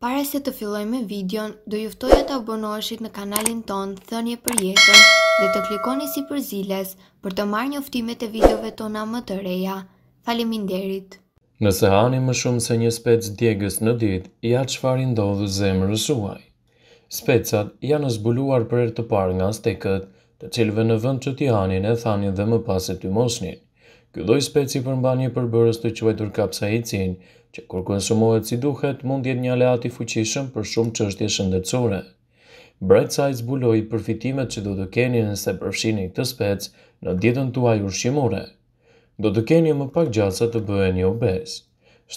Pare se të filloj me videon, do e të abonoheshit në kanalin ton Thënje për jetën dhe të klikoni si për ziles për të marrë njoftimet e videove tona më të reja. Faleminderit. Nëse hani më shumë se një spec djegës në dit, ja që fari ndodhë zemë shuaj. Specat janë zbuluar për e të parë nga stekët, të cilve në vënd që t'i hanin e thanin dhe më pas e t'y Ky lloj speci përmban një përbërës të quajtur kapsaicin, që kur konsumohet si duhet mund jetë një aleat i fuqishëm për shumë çështje shëndetësore. Bright Side zbuloi përfitimet që do të keni nëse përfshini këtë spec në dietën tuaj ushqimore. Do të keni më pak gjatë të bëheni obez.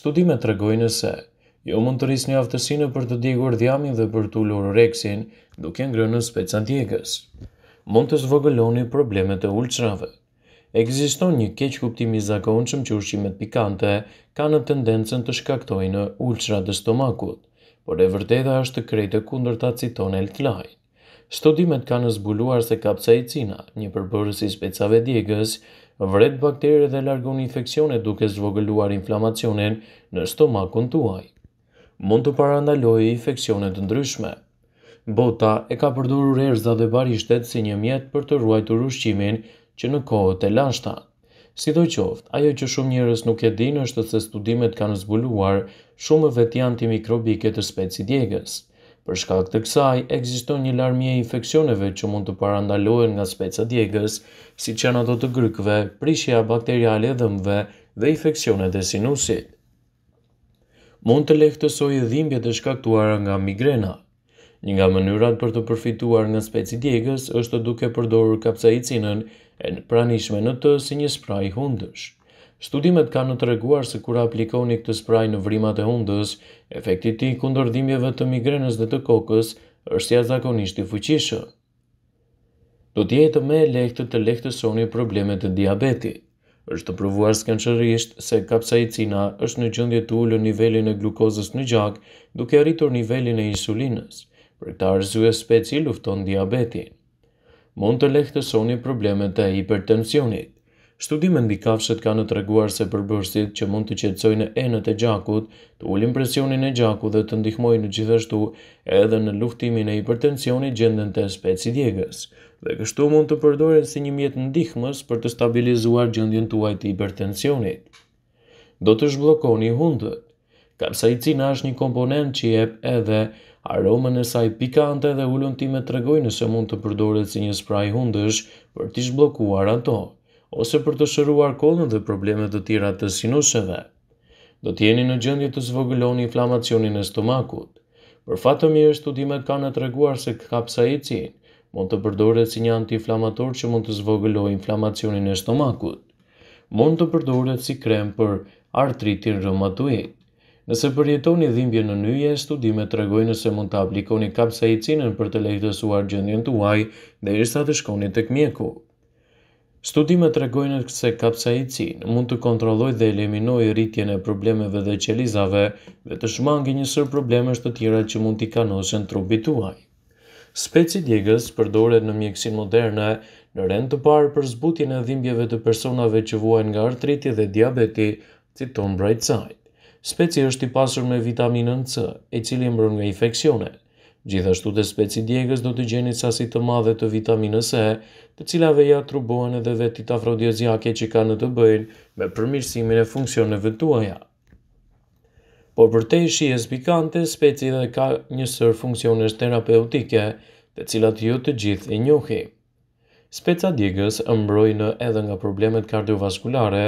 Studimet tregojnë se jo mund të rrisni aftësinë për të digur dhjamin dhe për të ulur reksin duke ngrënë specën djegës. Mund të zvogëloni problemet e ulçrave. Ekziston një keq kuptim i zakonshëm që ushqimet pikante kanë tendencën të shkaktojnë ulçra të stomakut, por e vërteta është krejtë kundërta citon El Klein. Studimet kanë zbuluar se kapsaicina, një përbërës i specave djegës, vret bakterit dhe largon infekcione duke zvogëluar inflamacionin në stomakun tuaj. Mund të parandaloj infekcionet të ndryshme. Bota e ka përdurur erza dhe barishtet si një mjet për të ruajtur ushqimin që në kohët e lashta. Si do qoftë, ajo që shumë njërës nuk e dinë është të se studimet kanë zbuluar shumë vetë janë të mikrobike të speci djegës. Për shkak të kësaj, egziston një larmje e infekcioneve që mund të parandalohen nga speca djegës, si që në do të grykve, prishja bakteriale dhëmve dhe infekcione dhe sinusit. Mund të lehtësoj e dhimbje të shkaktuara nga migrena, Një nga mënyrat për të përfituar nga speci djegës është duke përdorur kapsaicinën e pranishme në të si një spray hundësh. Studimet kanë në të reguar se kura aplikoni këtë spray në vrimat e hundës, efekti ti kundërdimjeve të migrenës dhe të kokës është ja zakonisht i fuqishë. Do tjetë me lehtë të lehtësoni problemet të diabeti. është të provuar skenqërisht se kapsaicina është në gjëndje të ullë nivelin e glukozës në gjak duke arritur nivelin e insulinës për të arzuje speci lufton diabetin. Mund të lehtësoni problemet të hipertensionit. Studime ndikafshet ka në treguar se përbërësit që mund të në enët e gjakut, të ullin presionin e gjakut dhe të ndihmojnë gjithashtu edhe në luftimin e hipertensionit gjendën të speci djegës, dhe kështu mund të përdoren si një mjetë ndihmës për të stabilizuar gjendjen tuaj të hipertensionit. Do të shblokoni hundët. Kapsaicina është një komponent që jep edhe Aromën e saj pikante dhe ullën ti me të nëse mund të përdoret si një spray hundësh për të shblokuar ato, ose për të shëruar kolën dhe problemet të tira të sinuseve. Do t'jeni në gjendje të zvogëloni inflamacionin e stomakut. Për fatë të mirë, studimet kanë të reguar se kapsa e cinë, mund të përdoret si një antiinflamator që mund të zvogëloj inflamacionin e stomakut. Mund të përdoret si krem për artritin rëmatuit. Nëse përjetoni dhimbje në nyje, studimet të regojnë se mund të aplikoni kapsa i për të lehtësuar gjendjen të uaj dhe ishtë të shkoni të këmjeku. Studimet të regojnë se kapsa i mund të kontrolloj dhe eliminoj rritjen e problemeve dhe qelizave dhe të shmangi njësër probleme të tjera që mund t'i kanosen trupit të uaj. Speci djegës përdoret në mjekësin moderne në rend të parë për zbutjen e dhimbjeve të personave që vuajnë nga artriti dhe diabeti, citon Brightside speci është i pasur me vitaminën C, e cili mbrën nga infekcione. Gjithashtu të speci djegës do të gjeni sasi të madhe të vitaminës E, të cilave ja trubohen edhe vetit afrodiozjake që ka në të bëjnë me përmirësimin e funksioneve tuaja. Por për te e pikante, speci dhe ka një sër funksiones terapeutike, të cilat ju të gjithë e njohim. Speca Digës ëmbrojnë edhe nga problemet kardiovaskulare,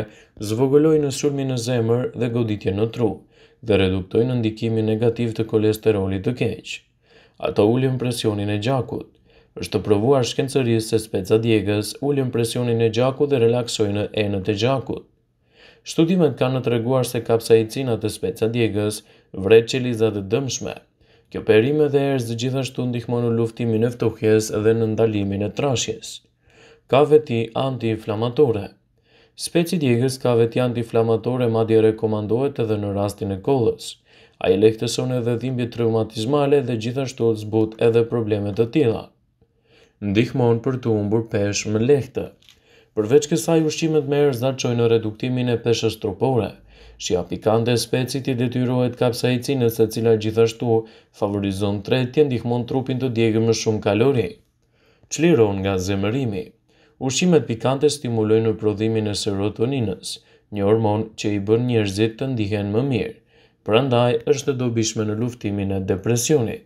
zvogëlojnë sulmin në zemër dhe goditje në tru, dhe reduktojnë ndikimin negativ të kolesterolit të keq. Ato ullim presionin e gjakut. është të provuar shkencërisë se speca Digës ullim presionin e gjakut dhe relaksojnë e në të gjakut. Studimet kanë në treguar se kapsaicinat e speca djegës vret qelizat dhe dëmshme. Kjo perime dhe erës gjithashtu ndihmonu luftimin e ftohjes dhe në ndalimin e trashjes ka veti anti-inflamatore. Speci djegës ka veti anti-inflamatore madje rekomandohet edhe në rastin e kollës. A i lehtëson edhe dhimbje traumatizmale dhe gjithashtu të zbut edhe problemet të tila. Ndihmon për të umbur pesh më lehtë. Përveç kësaj ushqimet me erë zarqojnë në reduktimin e peshës tropore. Shia pikante e specit i detyrohet kapsa i cines e cila gjithashtu favorizon tretje ndihmon trupin të djegë më shumë kalori. Qliron nga zemërimi ushqimet pikante stimulojnë në prodhimin e serotoninës, një hormon që i bën njerëzit të ndihen më mirë. Prandaj është e dobishme në luftimin e depresionit.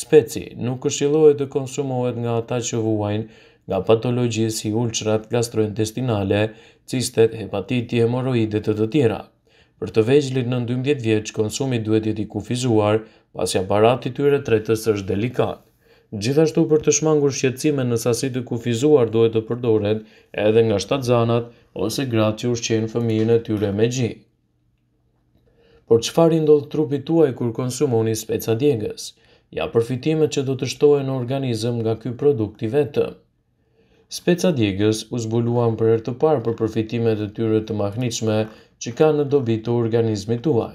Speci nuk këshillohet të konsumohet nga ata që vuajnë nga patologjisë si ulçrat gastrointestinale, cistet, hepatiti, hemoroide të të tjera. Për të vegjlit në 12 vjeç, konsumi duhet jeti kufizuar, pasi aparati tyre tretës është delikat. Gjithashtu për të shmangur shqetësime në sasi të kufizuar duhet të përdoret edhe nga shtatë zanat ose gratë që ushqenë fëmijën e tyre me gji. Por që i ndodhë trupit tuaj kur konsumoni speca djegës? Ja përfitimet që do të shtohe në organizëm nga ky produkt i vetëm. Speca djegës u zbuluan për të parë për përfitimet e tyre të mahnishme që ka në dobit të organizmit tuaj.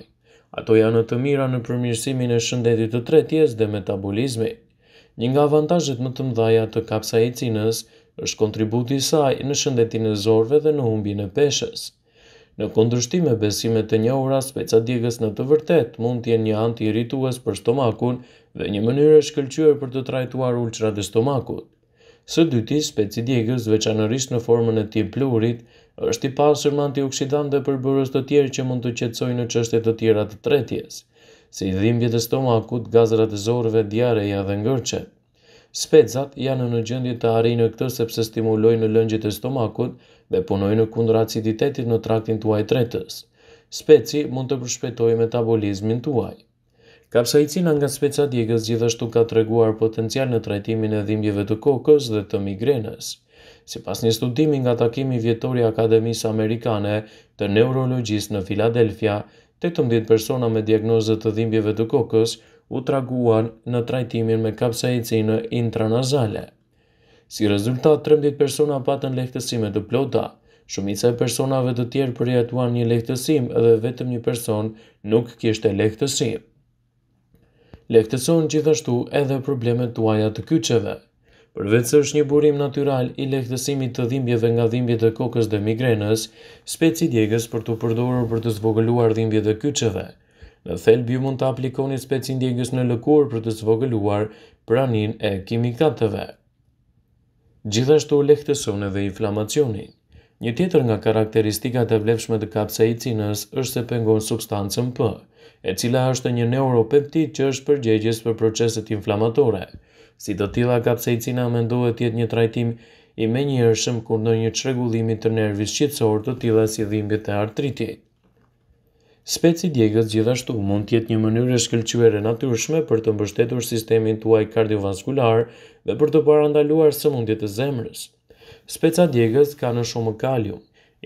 Ato janë të mira në përmirësimin e shëndetit të tretjes dhe metabolizmit. Një nga avantajët më të mdhaja të kapsa e cinës është kontributi saj në shëndetin e zorve dhe në humbin e peshës. Në kondrështime me besimet një njohura, speca djegës në të vërtet mund të jenë një antiritues për stomakun dhe një mënyrë e shkëlqyer për të trajtuar ulçrat e stomakut. Së dyti, speci djegës veçanërisht në formën e tip plurit është i pasur me antioksidantë përbërës të tjerë që mund të qetësojnë në çështje të tjera të tretjes se i dhimbje të stomakut, gazrat e zorëve, diareja dhe ngërqe. Spezat janë në gjëndje të arinë këtë sepse stimulojnë në lëngjit e stomakut dhe punojnë në kundra aciditetit në traktin tuaj tretës. Speci mund të përshpetoj metabolizmin tuaj. Kapsaicina nga speca djegës gjithashtu ka të reguar potencial në trajtimin e dhimbjeve të kokës dhe të migrenës. Si pas një studimi nga takimi vjetori Akademisë Amerikane të neurologjisë në Filadelfia, 18 persona me diagnozët të dhimbjeve të kokës u traguan në trajtimin me kapsaicinë intranazale. Si rezultat, 13 persona patën lehtësime të plota. Shumica e personave të tjerë përjetuan një lehtësim dhe vetëm një person nuk kishte lehtësim. Lehtëson gjithashtu edhe problemet tuaja të kyçeve. Përvecë është një burim natural i lehtësimit të dhimbjeve nga dhimbje të kokës dhe migrenës, speci djegës për të përdorur për të zvogëluar dhimbje dhe kyqëve. Në thelb ju mund të aplikoni speci djegës në lëkur për të zvogëluar pranin e kimikatëve. Gjithashtu lehtësone dhe inflamacionin. Një tjetër nga karakteristikat e vlefshme të kapsaicinës është se pengon substancën P, e cila është një neuropeptid që është përgjegjës për proceset inflamatore. Si do tila, kapsaicina mendohet tjetë një trajtim i me një ërshëm kur në një qregullimi të nervis qitësor të tila si dhimbjet të artritit. Speci djegës gjithashtu mund tjetë një mënyrë e shkëllqyere natyrshme për të mbështetur sistemin tuaj kardiovaskular dhe për të parandaluar së mundjet e zemrës. Speca djegës ka në shumë kalium,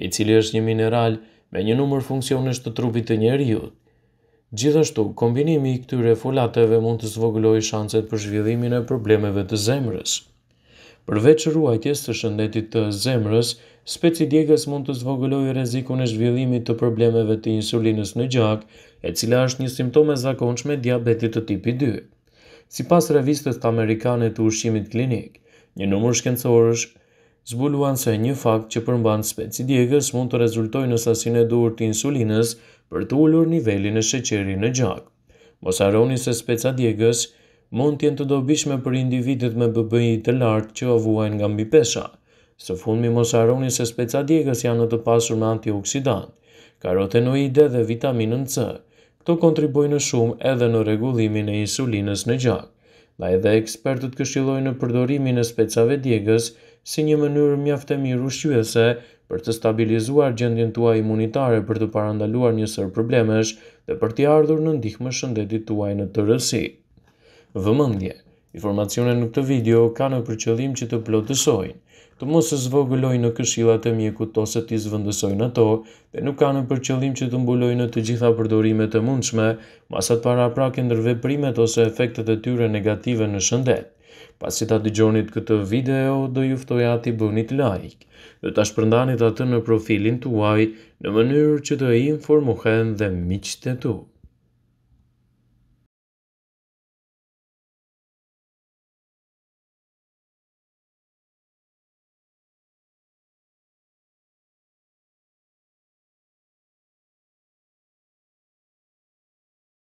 i cili është një mineral me një numër funksionesh të trupit të njerë Gjithashtu, kombinimi i këtyre folateve mund të zvogloj shancet për zhvillimin e problemeve të zemrës. Përveç ruajtjes të shëndetit të zemrës, speci djegës mund të zvogëlloj rezikun e zhvillimit të problemeve të insulinës në gjak, e cila është një simptome e me diabetit të tipi 2. Si pas revistës të Amerikanet të ushqimit klinik, një numër shkencorësh zbuluan se një fakt që përmban speci djegës mund të rezultoj në sasin e duhur të insulinës për të ullur nivelin e sheqeri në gjak. Mosaroni se speca djegës mund tjenë të dobishme për individet me bëbëjit të lartë që avuajnë nga mbi pesha. Së fundmi mosaroni se speca djegës janë të pasur me antioksidant, karotenoide dhe vitaminën C. Këto kontribojnë shumë edhe në regullimin e insulinës në gjak. Ba edhe ekspertët këshilojnë në përdorimin e specave djegës, si një mënyrë mjaft e mirë ushqyese për të stabilizuar gjendjen tuaj imunitare për të parandaluar një sër problemesh dhe për të ardhur në ndihmë shëndetit tuaj në të rësi. Vëmendje. Informacione në këtë video kanë për qëllim që të plotësojnë të mos e zvogëloj në këshillat e mjekut ose t'i zvendësojnë ato, dhe nuk kanë për qëllim që të mbulojnë në të gjitha përdorimet e mundshme, masat para prakë ndërveprimet ose efektet e tyre negative në shëndet. Pas që ta të gjonit këtë video, do juftoj ati bënit like dhe ta shpërndanit atë në profilin të uaj në mënyrë që të informohen dhe miqtetu.